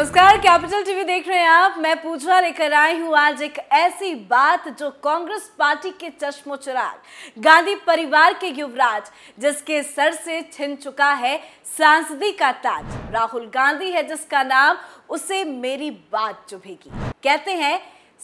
नमस्कार capital TV देख रहे हैं आप मैं पूजा लेकर आई हूं आज एक ऐसी बात जो कांग्रेस पार्टी के चश्मो चिराग गांधी परिवार के युवराज जिसके सर से छिन चुका है सांसदी का ताज राहुल गांधी है जिसका नाम उसे मेरी बात चुभेगी कहते हैं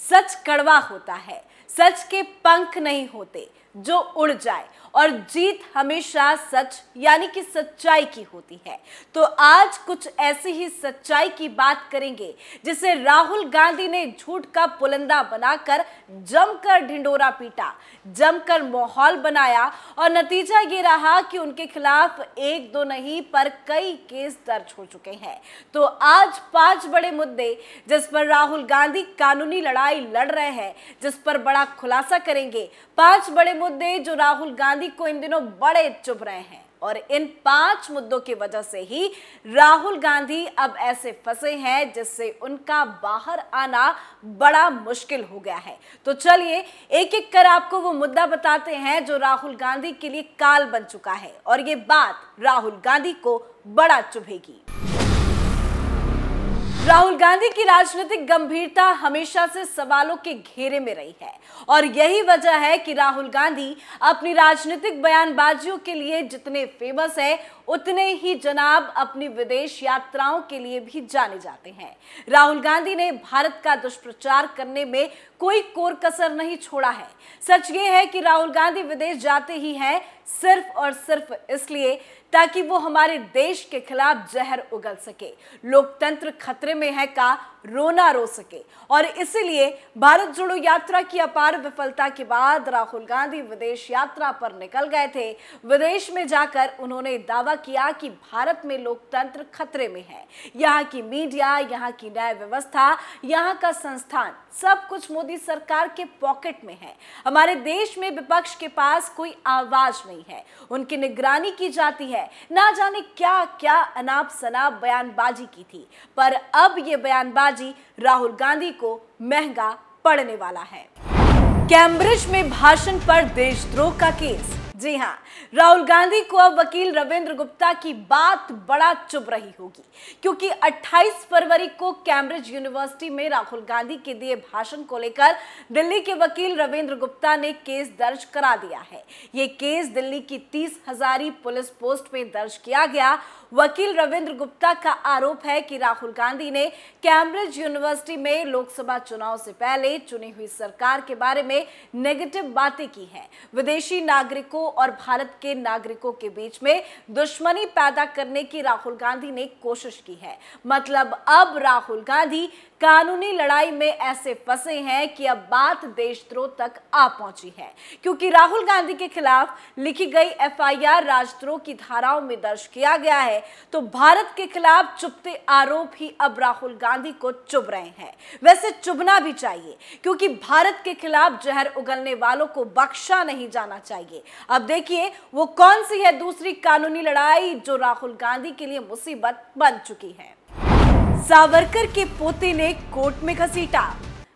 सच कड़वा होता है सच के पंख नहीं होते जो उड़ जाए और जीत हमेशा सच यानी कि सच्चाई की होती है तो आज कुछ ऐसी ही सच्चाई की बात करेंगे जिसे राहुल गांधी ने झूठ का पुलंदा बनाकर जमकर ढिंडोरा पीटा जमकर माहौल बनाया और नतीजा ये रहा कि उनके खिलाफ एक दो नहीं पर कई केस दर्ज हो चुके हैं तो आज पांच बड़े मुद्दे जिस पर राहुल गांधी कानूनी लड़ाई लड़ रहे हैं जिस पर बड़ा खुलासा करेंगे पांच बड़े मुद्दे जो राहुल गांधी को इन दिनों बड़े चुभ रहे हैं और इन पांच मुद्दों की वजह से ही राहुल गांधी अब ऐसे फंसे हैं जिससे उनका बाहर आना बड़ा मुश्किल हो गया है तो चलिए एक एक कर आपको वो मुद्दा बताते हैं जो राहुल गांधी के लिए काल बन चुका है और ये बात राहुल गांधी को बड़ा चुभेगी राहुल गांधी की राजनीतिक गंभीरता हमेशा से सवालों के घेरे में रही है और यही वजह है कि राहुल गांधी अपनी राजनीतिक बयानबाजियों के लिए जितने फेमस है उतने ही जनाब अपनी विदेश यात्राओं के लिए भी जाने जाते हैं राहुल गांधी ने भारत का दुष्प्रचार करने में कोई कोर कसर नहीं छोड़ा है सच ये है कि राहुल गांधी विदेश जाते ही हैं सिर्फ और सिर्फ इसलिए ताकि वो हमारे देश के खिलाफ जहर उगल सके लोकतंत्र खतरे में है का रोना रो सके और इसीलिए भारत जोड़ो यात्रा की अपार विफलता के बाद राहुल गांधी विदेश यात्रा पर निकल गए थे विदेश में जाकर उन्होंने दावा किया कि भारत में लोकतंत्र खतरे में है यहाँ की मीडिया यहाँ की न्याय व्यवस्था यहाँ का संस्थान सब कुछ मुद्दा मोदी सरकार के पॉकेट में है हमारे देश में विपक्ष के पास कोई आवाज नहीं है उनकी निगरानी की जाती है ना जाने क्या क्या अनाप सनाप बयानबाजी की थी पर अब ये बयानबाजी राहुल गांधी को महंगा पड़ने वाला है कैम्ब्रिज में भाषण पर देशद्रोह का केस जी हाँ राहुल गांधी को अब वकील रविंद्र गुप्ता की बात बड़ा चुभ रही होगी क्योंकि 28 फरवरी को कैम्ब्रिज यूनिवर्सिटी में राहुल गांधी के दिए भाषण को लेकर दिल्ली के वकील रविंद्र गुप्ता ने केस दर्ज करा दिया है ये केस दिल्ली की तीस हजारी पुलिस पोस्ट में दर्ज किया गया वकील रविंद्र गुप्ता का आरोप है कि राहुल गांधी ने कैम्ब्रिज यूनिवर्सिटी में लोकसभा चुनाव से पहले चुनी हुई सरकार के बारे में नेगेटिव बातें की हैं विदेशी नागरिकों और भारत के नागरिकों के बीच में दुश्मनी पैदा करने की राहुल गांधी ने कोशिश की है मतलब अब राहुल गांधी कानूनी लड़ाई में ऐसे फंसे हैं कि अब बात देशद्रोह तक आ पहुंची है क्योंकि राहुल गांधी के खिलाफ लिखी गई एफआईआर राजद्रोह की धाराओं में दर्ज किया गया है है तो भारत के खिलाफ चुपते आरोप ही अब राहुल गांधी को चुभ रहे हैं वैसे चुभना भी चाहिए क्योंकि भारत के खिलाफ जहर उगलने वालों को बख्शा नहीं जाना चाहिए अब देखिए वो कौन सी है दूसरी कानूनी लड़ाई जो राहुल गांधी के लिए मुसीबत बन चुकी है सावरकर के पोते ने कोर्ट में घसीटा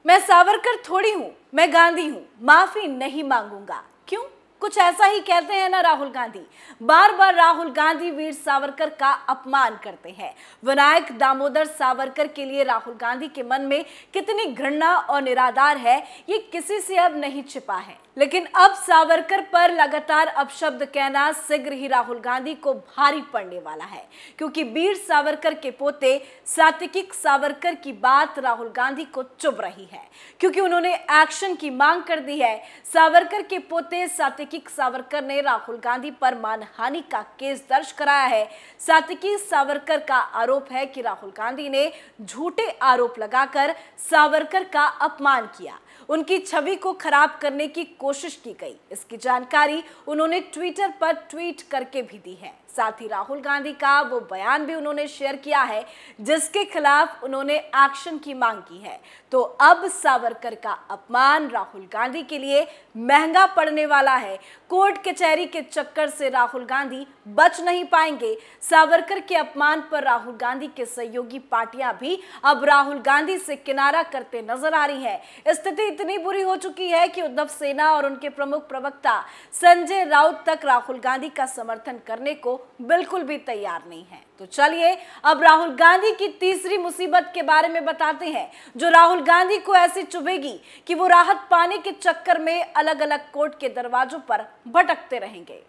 मैं सावरकर थोड़ी हूँ मैं गांधी हूँ माफी नहीं मांगूंगा क्यों कुछ ऐसा ही कहते हैं ना राहुल गांधी बार बार राहुल गांधी वीर सावरकर का अपमान करते हैं विनायक दामोदर सावरकर के लिए राहुल गांधी के मन में कितनी घृणा और निराधार है ये किसी से अब नहीं छिपा है लेकिन अब सावरकर पर लगातार अपशब्द कहना शीघ्र ही राहुल गांधी को भारी पड़ने वाला है क्योंकि वीर सावरकर के पोते सात्विक सावरकर की बात राहुल गांधी को चुभ रही है क्योंकि उन्होंने एक्शन की मांग कर दी है सावरकर के पोते सात्विक सावरकर ने राहुल गांधी पर मानहानि का केस दर्ज कराया है सात्विकी सावरकर का आरोप है कि राहुल गांधी ने झूठे आरोप लगाकर सावरकर का अपमान किया उनकी छवि को खराब करने की कोशिश की गई इसकी जानकारी उन्होंने ट्विटर पर ट्वीट करके भी दी है साथ ही राहुल गांधी का वो बयान भी उन्होंने शेयर किया है जिसके खिलाफ उन्होंने एक्शन की मांग की है तो अब सावरकर का अपमान राहुल गांधी के लिए महंगा पड़ने वाला है कोर्ट कचहरी के, के चक्कर से राहुल गांधी बच नहीं पाएंगे सावरकर के अपमान पर राहुल गांधी के सहयोगी पार्टियां भी अब राहुल गांधी से किनारा करते नजर आ रही है स्थिति इतनी बुरी हो चुकी है कि उद्धव सेना और उनके प्रमुख प्रवक्ता संजय राउत तक राहुल गांधी का समर्थन करने को बिल्कुल भी तैयार नहीं है तो चलिए अब राहुल गांधी की तीसरी मुसीबत के बारे में बताते हैं जो राहुल गांधी को ऐसी चुभेगी कि वो राहत पाने के चक्कर में अलग अलग कोर्ट के दरवाजों पर भटकते रहेंगे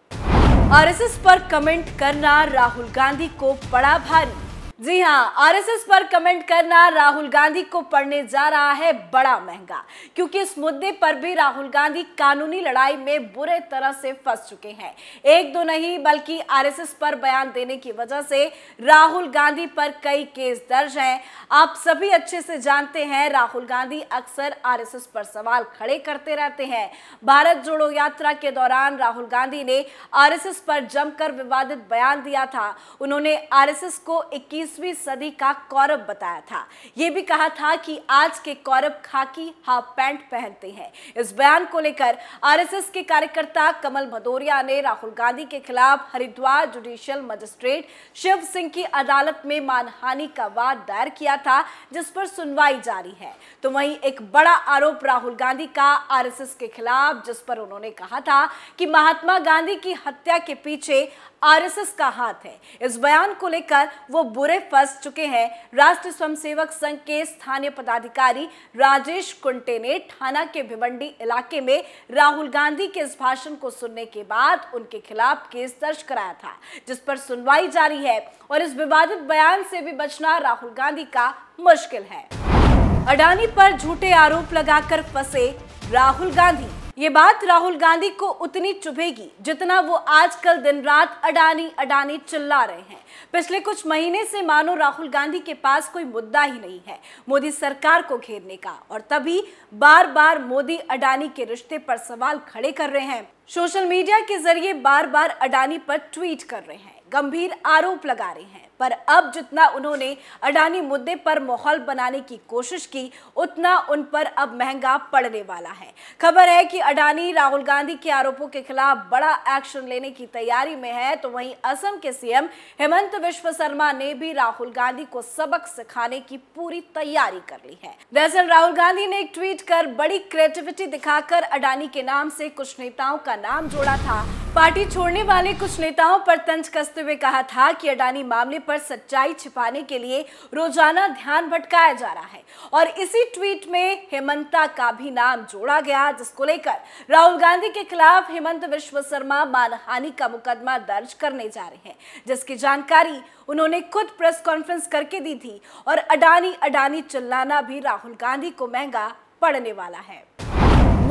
आरएसएस पर कमेंट करना राहुल गांधी को बड़ा भारी जी हाँ आरएसएस पर कमेंट करना राहुल गांधी को पढ़ने जा रहा है बड़ा महंगा क्योंकि इस मुद्दे पर भी राहुल गांधी कानूनी लड़ाई में बुरे तरह से फंस चुके हैं एक दो नहीं बल्कि आरएसएस पर बयान देने की वजह से राहुल गांधी पर कई केस दर्ज हैं आप सभी अच्छे से जानते हैं राहुल गांधी अक्सर आर पर सवाल खड़े करते रहते हैं भारत जोड़ो यात्रा के दौरान राहुल गांधी ने आर पर जमकर विवादित बयान दिया था उन्होंने आर को इक्कीस बीसवीं सदी का कौरव बताया था यह भी कहा था कि आज के कौरव खाकी हाफ पैंट पहनते हैं इस बयान को लेकर आरएसएस के कार्यकर्ता कमल भदौरिया ने राहुल गांधी के खिलाफ हरिद्वार जुडिशियल मजिस्ट्रेट शिव सिंह की अदालत में मानहानि का वाद दायर किया था जिस पर सुनवाई जारी है तो वही एक बड़ा आरोप राहुल गांधी का आरएसएस के खिलाफ जिस पर उन्होंने कहा था कि महात्मा गांधी की हत्या के पीछे आरएसएस का हाथ है इस बयान को लेकर वो बुरे बुरे फंस चुके हैं राष्ट्रीय स्वयंसेवक संघ के स्थानीय पदाधिकारी राजेश कुंटे ने थाना के भिवंडी इलाके में राहुल गांधी के इस भाषण को सुनने के बाद उनके खिलाफ केस दर्ज कराया था जिस पर सुनवाई जारी है और इस विवादित बयान से भी बचना राहुल गांधी का मुश्किल है अडानी पर झूठे आरोप लगाकर फंसे राहुल गांधी ये बात राहुल गांधी को उतनी चुभेगी जितना वो आजकल दिन रात अडानी अडानी चिल्ला रहे हैं पिछले कुछ महीने से मानो राहुल गांधी के पास कोई मुद्दा ही नहीं है मोदी सरकार को घेरने का और तभी बार बार मोदी अडानी के रिश्ते पर सवाल खड़े कर रहे हैं सोशल मीडिया के जरिए बार बार अडानी पर ट्वीट कर रहे हैं गंभीर आरोप लगा रहे हैं पर अब जितना उन्होंने अडानी मुद्दे पर माहौल बनाने की कोशिश की उतना उन पर अब महंगा पड़ने वाला है खबर है कि अडानी राहुल गांधी के आरोपों के खिलाफ बड़ा एक्शन लेने की तैयारी में है तो वहीं असम के सीएम हेमंत विश्व शर्मा ने भी राहुल गांधी को सबक सिखाने की पूरी तैयारी कर ली है दरअसल राहुल गांधी ने एक ट्वीट कर बड़ी क्रिएटिविटी दिखाकर अडानी के नाम से कुछ नेताओं का नाम जोड़ा था पार्टी छोड़ने वाले कुछ नेताओं पर तंज कसते हुए कहा था कि अडानी मामले पर पर सच्चाई छिपाने के लिए रोजाना ध्यान भटकाया जा रहा है और इसी ट्वीट में हेमंता का भी नाम जोड़ा गया जिसको लेकर राहुल गांधी के खिलाफ हेमंत विश्व शर्मा मानहानि का मुकदमा दर्ज करने जा रहे हैं जिसकी जानकारी उन्होंने खुद प्रेस कॉन्फ्रेंस करके दी थी और अडानी अडानी चिल्लाना भी राहुल गांधी को महंगा पड़ने वाला है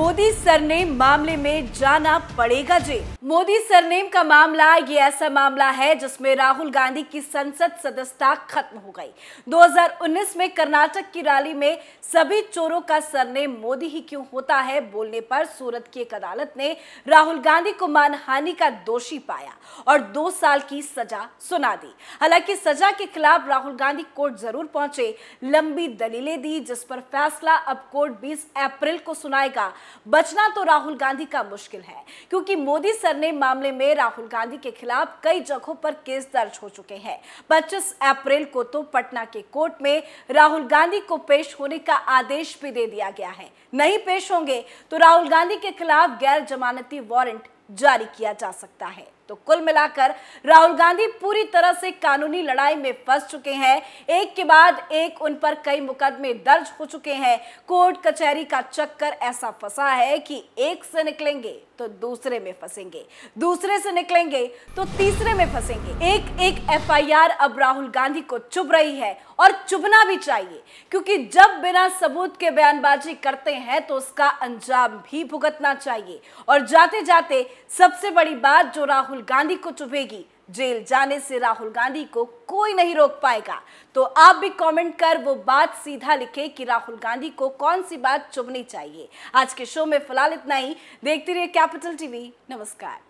मोदी सरनेम मामले में जाना पड़ेगा जेल मोदी सरनेम का मामला ये ऐसा मामला है जिसमें राहुल गांधी की संसद सदस्यता खत्म हो गई 2019 में कर्नाटक की रैली में सभी चोरों का सरनेम मोदी ही क्यों होता है बोलने पर सूरत की एक अदालत ने राहुल गांधी को मानहानि का दोषी पाया और दो साल की सजा सुना दी हालांकि सजा के खिलाफ राहुल गांधी कोर्ट जरूर पहुंचे लंबी दलीलें दी जिस पर फैसला अब कोर्ट बीस अप्रैल को सुनाएगा बचना तो राहुल गांधी का मुश्किल है क्योंकि मोदी सर ने मामले में राहुल गांधी के खिलाफ कई जगहों पर केस दर्ज हो चुके हैं पच्चीस अप्रैल को तो पटना के कोर्ट में राहुल गांधी को पेश होने का आदेश भी दे दिया गया है नहीं पेश होंगे तो राहुल गांधी के खिलाफ गैर जमानती वारंट जारी किया जा सकता है तो कुल मिलाकर राहुल गांधी पूरी तरह से कानूनी लड़ाई में फंस चुके हैं एक के बाद एक उन पर कई मुकदमे दर्ज हो चुके हैं कोर्ट कचहरी का चक्कर ऐसा फंसा है कि एक से निकलेंगे तो दूसरे में फंसेंगे दूसरे से निकलेंगे तो तीसरे में फंसेंगे एक एक एफआईआर अब राहुल गांधी को चुभ रही है और चुभना भी चाहिए क्योंकि जब बिना सबूत के बयानबाजी करते हैं तो उसका अंजाम भी भुगतना चाहिए और जाते जाते सबसे बड़ी बात जो राहुल राहुल गांधी को चुभेगी जेल जाने से राहुल गांधी को कोई नहीं रोक पाएगा तो आप भी कमेंट कर वो बात सीधा लिखे कि राहुल गांधी को कौन सी बात चुभनी चाहिए आज के शो में फिलहाल इतना ही देखते रहिए कैपिटल टीवी नमस्कार